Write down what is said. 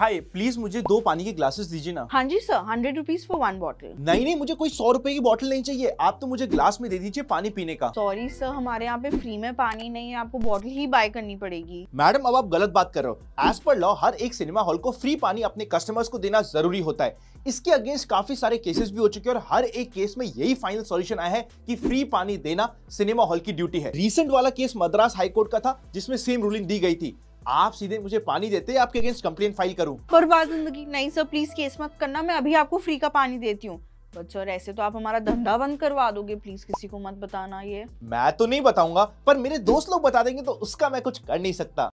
हाय please मुझे दो पानी के ग्लासेस दीजिए ना हाँ जी sir hundred rupees for one bottle नहीं नहीं मुझे कोई सौ रुपए की बॉटल नहीं चाहिए आप तो मुझे ग्लास में दे दीजिए पानी पीने का सॉरी सर हमारे यहाँ पे फ्री में पानी नहीं है आपको बॉटल ही बाय करनी पड़ेगी मैडम अब आप गलत बात कर रहे हो एज पर लॉ हर एक सिनेमा हॉल को फ्री पानी अपने कस्टमर्स को देना जरूरी होता है इसके अगेंस्ट काफी सारे केसेस भी हो चुके हैं और हर एक केस में यही फाइनल सॉल्यूशन आया है कि फ्री पानी देना सिनेमा हॉल की ड्यूटी है रिसेंट वाला केस मद्रास हाईकोर्ट का था जिसमें सेम रूलिंग दी गई थी आप सीधे मुझे पानी देते आपके अगेंस्ट कंप्लेन फाइल करूँ बर्बाद जिंदगी नहीं सर प्लीज केस मत करना मैं अभी आपको फ्री का पानी देती हूँ बट सर ऐसे तो आप हमारा धंधा बंद करवा दोगे प्लीज किसी को मत बताना ये मैं तो नहीं बताऊंगा पर मेरे दोस्त लोग बता देंगे तो उसका मैं कुछ कर नहीं सकता